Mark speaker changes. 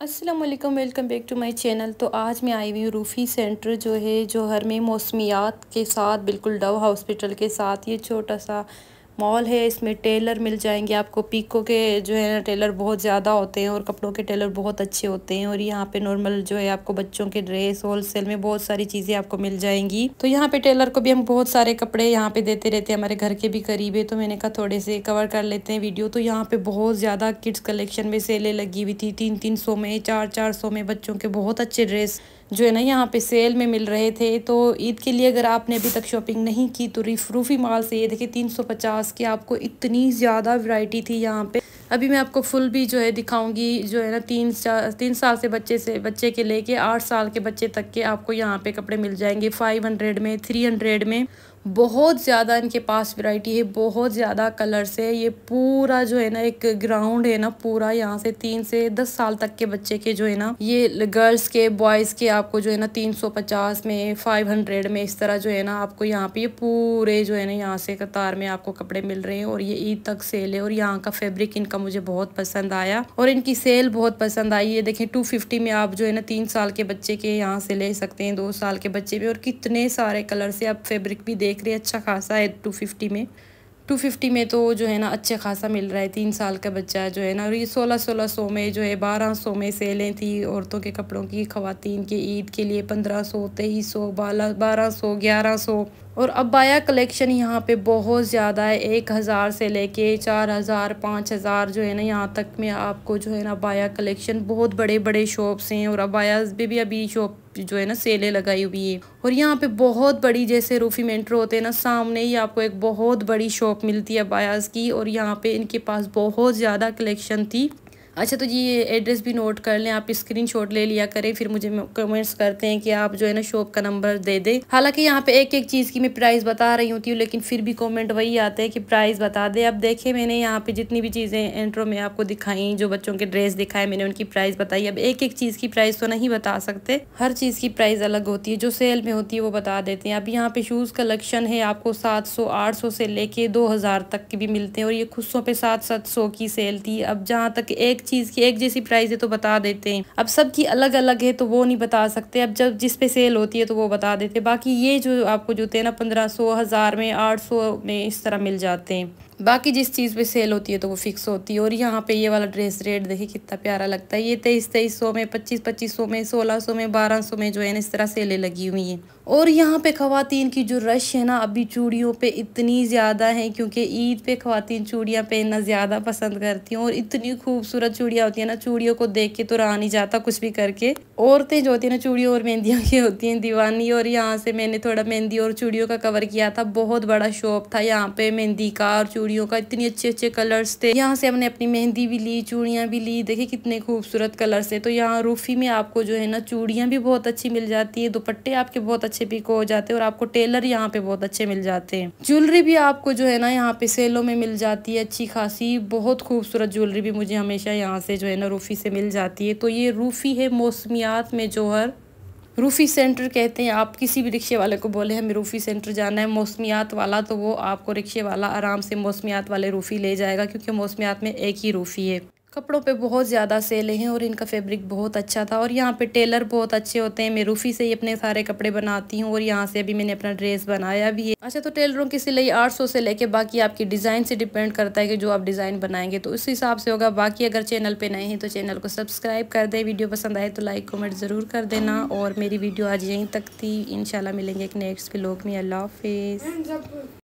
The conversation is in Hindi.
Speaker 1: Aslam welcome back to my channel तो आज मैं आई हुई हूँ रूफ़ी सेंटर जो है जोहर में मौसमियात के साथ बिल्कुल डव हॉस्पिटल के साथ ये छोटा सा मॉल है इसमें टेलर मिल जाएंगे आपको पीको के जो है ना टेलर बहुत ज़्यादा होते हैं और कपड़ों के टेलर बहुत अच्छे होते हैं और यहाँ पे नॉर्मल जो है आपको बच्चों के ड्रेस होलसेल में बहुत सारी चीज़ें आपको मिल जाएंगी तो यहाँ पे टेलर को भी हम बहुत सारे कपड़े यहाँ पे देते रहते हैं हमारे घर के भी करीब है तो मैंने कहा थोड़े से कवर कर लेते हैं वीडियो तो यहाँ पे बहुत ज़्यादा किड्स कलेक्शन में सेलें लगी हुई थी तीन तीन सौ में चार चार सौ में बच्चों के बहुत अच्छे ड्रेस जो है ना यहाँ पे सेल में मिल रहे थे तो ईद के लिए अगर आपने अभी तक शॉपिंग नहीं की तो रिफ रूफी माल से ये देखिए तीन सौ पचास की आपको इतनी ज़्यादा वैरायटी थी यहाँ पे अभी मैं आपको फुल भी जो है दिखाऊंगी जो है ना तीन चार तीन साल से बच्चे से बच्चे के लेके आठ साल के बच्चे तक के आपको यहाँ पे कपड़े मिल जाएंगे फाइव हंड्रेड में थ्री हंड्रेड में बहुत ज़्यादा इनके पास वैरायटी है बहुत ज़्यादा कलर्स है ये पूरा जो है ना एक ग्राउंड है ना पूरा यहाँ से तीन से दस साल तक के बच्चे के जो है ना ये गर्ल्स के बॉयज़ के आपको जो है ना तीन सौ पचास में फाइव हंड्रेड में इस तरह जो है ना आपको यहाँ पे ये पूरे जो है ना यहाँ से कतार में आपको कपड़े मिल रहे हैं और ये ईद तक सेल है और यहाँ का फेब्रिक इनका मुझे बहुत पसंद आया और इनकी सेल बहुत पसंद आई ये देखें टू फिफ्टी में आप जो है ना तीन साल के बच्चे के यहाँ से ले सकते हैं दो साल के बच्चे भी और कितने सारे कलर से आप फेब्रिक भी देख देख रहे हैं अच्छा खासा है टू फिफ्टी में टू फिफ्टी में तो जो है ना अच्छा खासा मिल रहा है तीन साल का बच्चा है जो है ना और ये सोलह सोलह सौ में जो है बारह सौ में सेलें थी औरतों के कपड़ों की खातन के ईद के लिए पंद्रह सौ तेईस सौ बारह बारह सौ ग्यारह सौ और अबाया कलेक्शन यहाँ पे बहुत ज़्यादा है एक हज़ार से लेके चार हज़ार पाँच हज़ार जो है ना यहाँ तक में आपको जो है ना अबाया कलेक्शन बहुत बड़े बड़े शॉप्स हैं और अबायाज भी, भी अभी शॉप जो है ना सेलें लगाई हुई है और यहाँ पे बहुत बड़ी जैसे रूफी मेंटर होते हैं ना सामने ही आपको एक बहुत बड़ी शॉप मिलती है बायास की और यहाँ पे इनके पास बहुत ज़्यादा कलेक्शन थी अच्छा तो जी ये एड्रेस भी नोट कर लें आप स्क्रीन शॉट ले लिया करें फिर मुझे कमेंट्स करते हैं कि आप जो है ना शॉप का नंबर दे दें हालांकि यहाँ पे एक एक चीज़ की मैं प्राइस बता रही होती हूँ लेकिन फिर भी कमेंट वही आते हैं कि प्राइस बता दें अब देखें मैंने यहाँ पे जितनी भी चीज़ें एंट्रो में आपको दिखाई जो बच्चों के ड्रेस दिखाए मैंने उनकी प्राइस बताई अब एक एक चीज़ की प्राइस तो नहीं बता सकते हर चीज़ की प्राइस अलग होती है जो सेल में होती है वो बता देते हैं अब यहाँ पे शूज़ कलेक्शन है आपको सात सौ आठ सौ से लेके दो हज़ार तक भी मिलते हैं और ये खुशों पे सात सात सौ की सेल थी अब जहाँ तक एक चीज़ की एक जैसी प्राइस है तो बता देते हैं अब सबकी अलग अलग है तो वो नहीं बता सकते अब जब जिस पे सेल होती है तो वो बता देते बाकी ये जो आपको जूते हैं ना पंद्रह सौ हज़ार में आठ सौ में इस तरह मिल जाते हैं बाकी जिस चीज़ पे सेल होती है तो वो फिक्स होती है और यहाँ पे ये वाला ड्रेस रेट देखिए कितना प्यारा लगता है ये तेईस तेईस सौ में पच्चीस पच्चीस सौ में सोलह सौ में बारह सौ में जो है ना इस तरह सेलें लगी हुई हैं और यहाँ पे खातन की जो रश है ना अभी चूड़ियों पे इतनी ज़्यादा है क्योंकि ईद पे खातन चूड़ियाँ पहनना ज़्यादा पसंद करती हैं और इतनी खूबसूरत चूड़ियाँ होती हैं ना चूड़ियों को देख के तो रहा नहीं जाता कुछ भी करके औरतें जो होती हैं ना चूड़ियों और मेहंदियों की होती हैं दीवानी और यहाँ से मैंने थोड़ा मेहंदी और चूड़ियों का कवर किया था बहुत बड़ा शॉप था यहाँ पे मेहंदी का और चूड़ियों का इतनी अच्छे अच्छे कलर्स थे यहाँ से हमने अपनी मेहंदी भी ली चूड़ियाँ भी ली देखिए कितने खूबसूरत कलर्स है तो यहाँ रूफी में आपको जो है ना चूड़ियाँ भी बहुत अच्छी मिल जाती है दुपट्टे आपके बहुत अच्छे पिको हो जाते हैं और आपको टेलर यहाँ पे बहुत अच्छे मिल जाते हैं ज्वेलरी भी आपको जो है ना यहाँ पे सेलों में मिल जाती है अच्छी खासी बहुत खूबसूरत ज्वेलरी भी मुझे हमेशा यहाँ से जो है ना रूफी से मिल जाती है तो ये रूफी है मौसमियात में जोहर रूफ़ी सेंटर कहते हैं आप किसी भी रिक्शे वाले को बोले हमें रूफ़ी सेंटर जाना है मौसमियात वाला तो वो आपको रिक्शे वाला आराम से मौसमियात वाले रूफ़ी ले जाएगा क्योंकि मौसमियात में एक ही रूफ़ी है कपड़ों पे बहुत ज़्यादा सेल हैं और इनका फैब्रिक बहुत अच्छा था और यहाँ पे टेलर बहुत अच्छे होते हैं मैं रूफ़ी से ही अपने सारे कपड़े बनाती हूँ और यहाँ से अभी मैंने अपना ड्रेस बनाया भी है अच्छा तो टेलरों की सिलाई 800 से लेके बाकी आपकी डिज़ाइन से डिपेंड करता है कि जो आप डिज़ाइन बनाएंगे तो उस हिसाब से होगा बाकी अगर चैनल पर नए हैं तो चैनल को सब्सक्राइब कर दें वीडियो पसंद आए तो लाइक कमेंट ज़रूर कर देना और मेरी वीडियो आज यहीं तक थी इन मिलेंगे एक नेक्स्ट ब्लॉग में अल्लाह हाफिज़